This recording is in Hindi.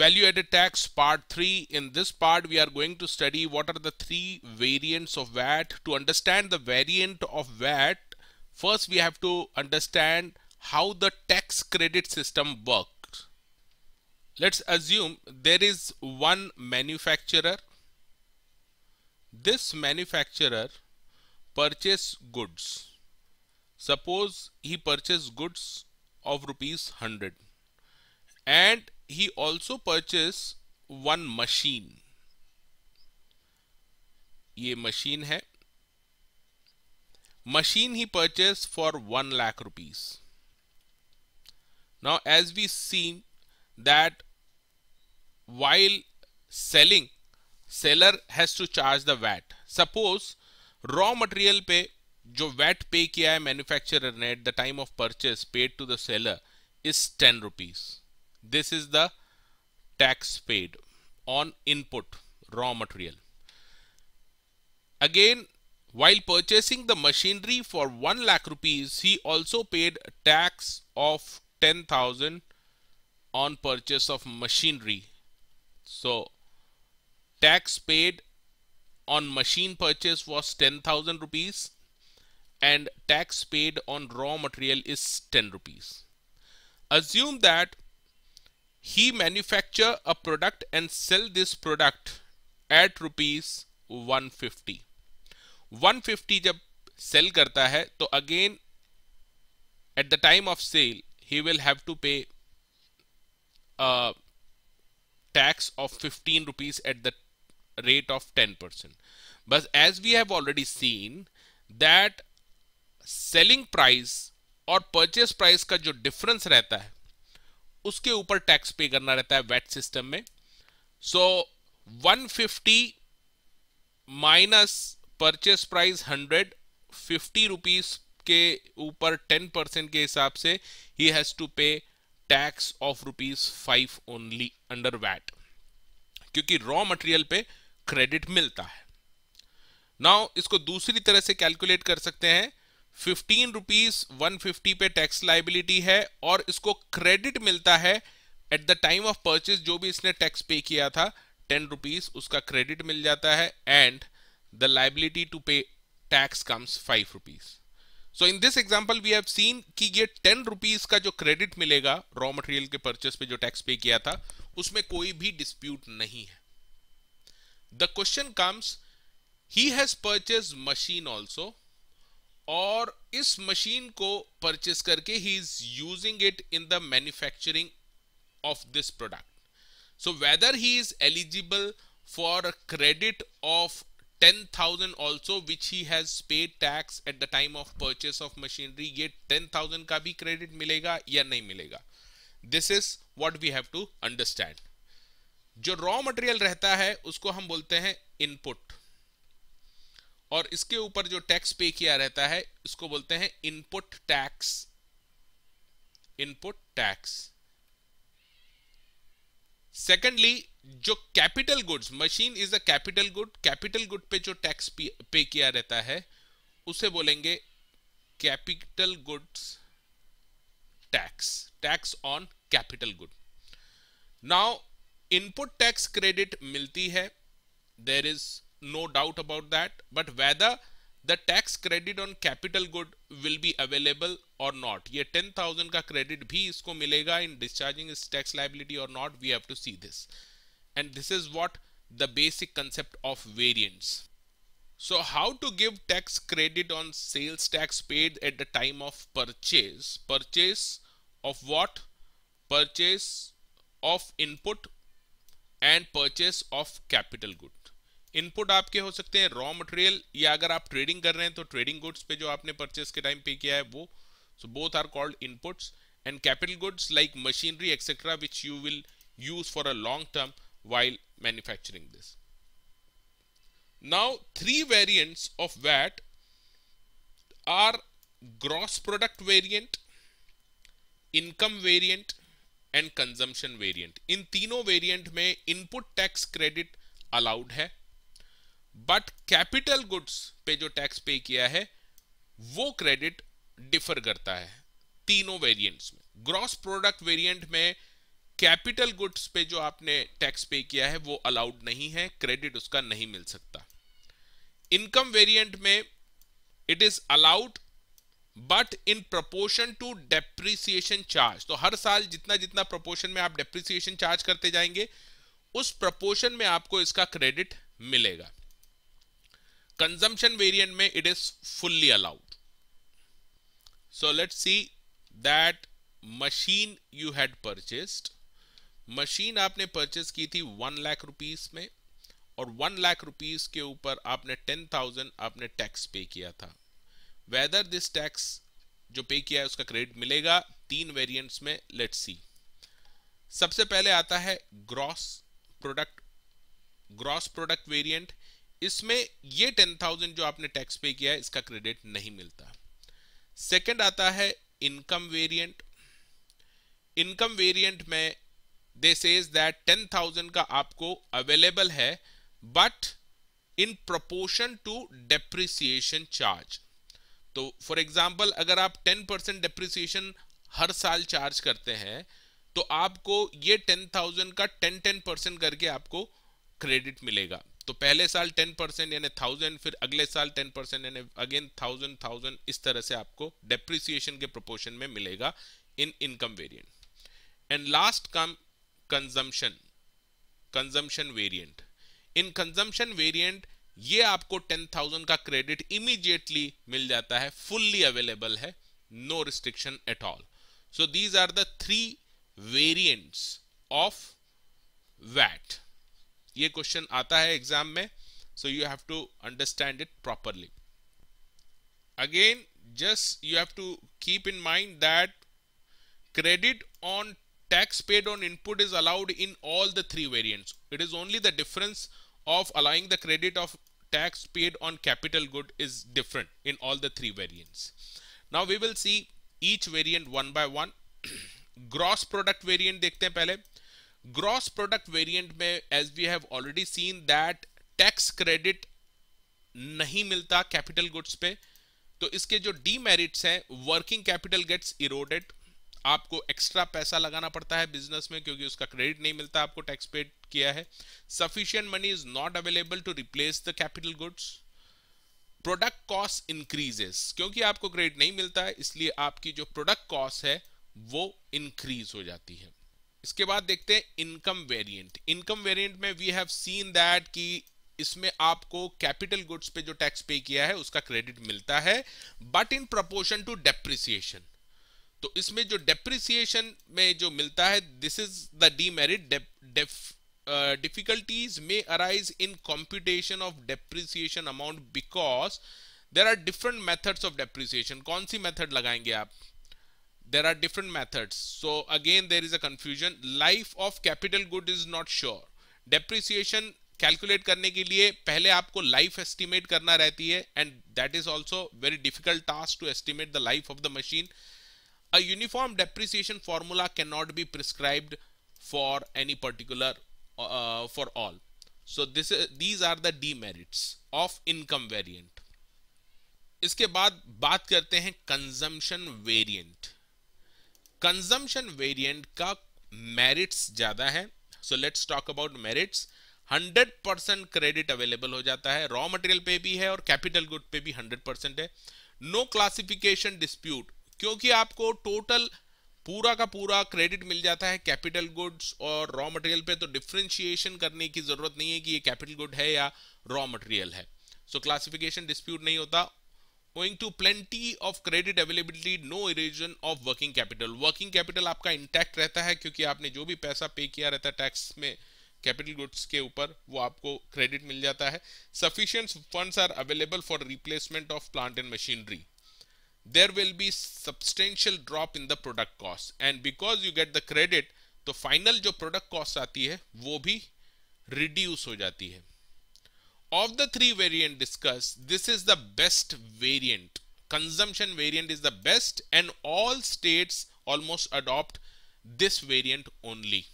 value added tax part 3 in this part we are going to study what are the three variants of VAT to understand the variant of VAT first we have to understand how the tax credit system works let's assume there is one manufacturer this manufacturer purchase goods suppose he purchased goods of rupees 100 and he also purchased one machine ये machine है machine he purchased for 1 lakh rupees. Now as we seen that while selling seller has to charge the VAT. Suppose raw material पे जो वैट पे किया है मैन्युफैक्चरर ने at the time of purchase paid to the seller is ten rupees this is the tax paid on input raw material. Again, while purchasing the machinery for 1 lakh rupees, he also paid tax of 10,000 on purchase of machinery. So, tax paid on machine purchase was 10,000 rupees and tax paid on raw material is 10 rupees. Assume that he manufacture a product and sell this product at rupees 150 150 jab sell karta hai to again at the time of sale he will have to pay a tax of 15 rupees at the rate of 10%. But as we have already seen that selling price और परचेस प्राइस का जो डिफरेंस रहता है उसके ऊपर टैक्स पे करना रहता है वेट सिस्टम में so one fifty minus purchase price hundred fifty rupees के ऊपर टेन परसेंट के हिसाब से he has to pay tax of rupees five only under VAT क्योंकि रॉ मटेरियल पे क्रेडिट मिलता है नाउ इसको दूसरी तरह से कैलकुलेट कर सकते हैं फिफ्टीन रुपीज वन फिफ्टी पे टैक्स लाइबिलिटी है और इसको क्रेडिट मिलता है at the time of purchase जो भी इसने टैक्स पे किया था टेन रुपीज उसका क्रेडिट मिल जाता है and the liability to pay tax comes five rupees so in this example we have seen कि ये टेन रुपीज का जो क्रेडिट मिलेगा रॉ मटेरियल के परचेज पे जो टैक्स पे किया था उसमें कोई भी डिस्प्यूट नहीं है the question comes he has purchase machine also और इस मशीन को परचेस करके he is using it in the manufacturing of this product so whether he is eligible for credit of ten thousand also which he has paid tax at the time of purchase of machinery ये टेन थाउजेंड का भी क्रेडिट मिलेगा या नहीं मिलेगा this is what we have to understand जो रॉ मटेरियल रहता है उसको हम बोलते हैं इनपुट और इसके ऊपर जो टैक्स पे किया रहता है उसको बोलते हैं input tax input tax secondly जो capital goods machine is a capital good capital good पे जो टैक्स पे किया रहता है उसे बोलेंगे capital goods tax tax on capital good now input tax credit मिलती है there is no doubt about that but whether the tax credit on capital good will be available or not ye 10000 ka credit bhi isko milega in discharging its tax liability or not we have to see this and this is what the basic concept of variance so how to give tax credit on sales tax paid at the time of purchase purchase of what purchase of input and purchase of capital good input आपके हो सकते हैं रॉ मटेरियल या अगर आप ट्रेडिंग कर रहे हैं तो ट्रेडिंग गुड्स पे जो आपने परचेस के टाइम पे किया है वो so both are called inputs and capital goods like machinery etcetera which you will use for a long term while manufacturing this now three variant of VAT are gross product variant income variant and consumption variant इन तीनों वेरियंट में इनपुट टैक्स क्रेडिट अलाउड है बट कैपिटल गुड्स पे जो टैक्स पे किया है वो क्रेडिट डिफर करता है तीनों वेरिएंट्स में ग्रॉस प्रोडक्ट वेरिएंट में कैपिटल गुड्स पे जो आपने टैक्स पे किया है वो अलाउड नहीं है क्रेडिट उसका नहीं मिल सकता इनकम वेरिएंट में it is allowed but in proportion to depreciation charge तो हर साल जितना जितना प्रपोर्शन में आप डेप्रिसिएशन चार्ज करते जाएंगे उस प्रपोर्शन में आपको इसका क्रेडिट मिलेगा consumption variant may it is fully allowed so let's see that machine you had purchased machine आपने परचेस की थी वन लाख रुपीस में और वन लाख रुपीस के ऊपर आपने टेन थाउजेंड आपने टैक्स पे किया था वेदर दिस टैक्स जो पे किया है उसका क्रेडिट मिलेगा तीन वेरिएंट्स में लेट्स सी सबसे पहले आता है gross product gross product variant इसमें ये टेन थाउजेंड जो आपने टैक्स पे किया है इसका क्रेडिट नहीं मिलता सेकंड आता है इनकम वेरिएंट इनकम वेरिएंट में they says that ten thousand का आपको अवेलेबल है but in proportion to depreciation charge तो फॉर एग्जाम्पल अगर आप टेन परसेंट डेप्रिसिएशन हर साल चार्ज करते हैं तो आपको ये टेन थाउजेंड का टेन टेन परसेंट करके आपको क्रेडिट मिलेगा तो पहले साल टेन परसेंट यानी थाउजेंड फिर अगले साल टेन परसेंट यानी अगेन थाउजेंड थाउजेंड इस तरह से आपको डेप्रिसिएशन के प्रोपोर्शन में मिलेगा in income variant and last come consumption consumption variant in consumption variant ये आपको टेन थाउजेंड का क्रेडिट इमीडिएटली मिल जाता है फुल्ली अवेलेबल है no restriction at all so these are the three variants of VAT ये क्वेश्चन आता है एग्जाम में so you have to understand it properly again just you have to keep in mind that credit on tax paid on input is allowed in all the three variants it is only the difference of allowing the credit of tax paid on capital good is different in all the three variant now we will see each variant one by one gross product variant देखते हैं पहले ग्रॉस प्रोडक्ट वेरिएंट में as we have already seen that tax credit नहीं मिलता कैपिटल गुड्स पे तो इसके जो डीमेरिट्स हैं वर्किंग कैपिटल गेट्स इरोडेड आपको एक्स्ट्रा पैसा लगाना पड़ता है बिजनेस में क्योंकि उसका क्रेडिट नहीं मिलता आपको टैक्स पेड किया है sufficient money is not available to replace the capital goods product cost increases क्योंकि आपको क्रेडिट नहीं मिलता है इसलिए आपकी जो प्रोडक्ट कॉस्ट है वो इंक्रीज हो जाती है इसके बाद देखते हैं इनकम वेरिएंट इनकम वेरिएंट में वी हैव सीन दैट कि इसमें आपको कैपिटल गुड्स पे जो टैक्स पे किया है उसका क्रेडिट मिलता है but in proportion to depreciation तो इसमें जो डेप्रिसिएशन में जो मिलता है this is the demerit difficulties may arise in computation of depreciation amount because there are different methods of depreciation कौन सी मेथड लगाएंगे आप there are different methods so again there is a confusion life of capital good is not sure depreciation calculate करने के लिए पहले आपको लाइफ एस्टिमेट करना रहती है and that is also very difficult task to estimate the life of the machine a uniform depreciation formula cannot be prescribed for any particular uh, for all so this is, these are the demerits of income variant इसके बाद बात करते हैं कंजम्पशन वेरिएंट कंजम्पशन वेरिएंट का मेरिट्स ज्यादा है so let's talk about merits 100 percent credit available हो जाता है रॉ मटेरियल पे भी है और कैपिटल गुड पे भी 100 है नो क्लासिफिकेशन डिस्प्यूट क्योंकि आपको टोटल पूरा का पूरा क्रेडिट मिल जाता है कैपिटल गुड्स और रॉ मटेरियल पे तो डिफ्रेंशिएशन करने की जरूरत नहीं है कि ये कैपिटल गुड है या रॉ मटेरियल है सो क्लासिफिकेशन डिस्प्यूट नहीं होता owing to plenty of credit availability no erosion of working capital working capital आपका इंटैक्ट रहता है क्योंकि आपने जो भी पैसा पे किया रहता है टैक्स में कैपिटल गुड्स के ऊपर वो आपको क्रेडिट मिल जाता है sufficient funds are available for replacement of plant and machinery there will be substantial drop in the product cost and because you get the credit तो फाइनल जो प्रोडक्ट कॉस्ट आती है वो भी रिड्यूस हो जाती है of the three variant discussed, this is the best variant. Consumption variant is the best and all states almost adopt this variant only.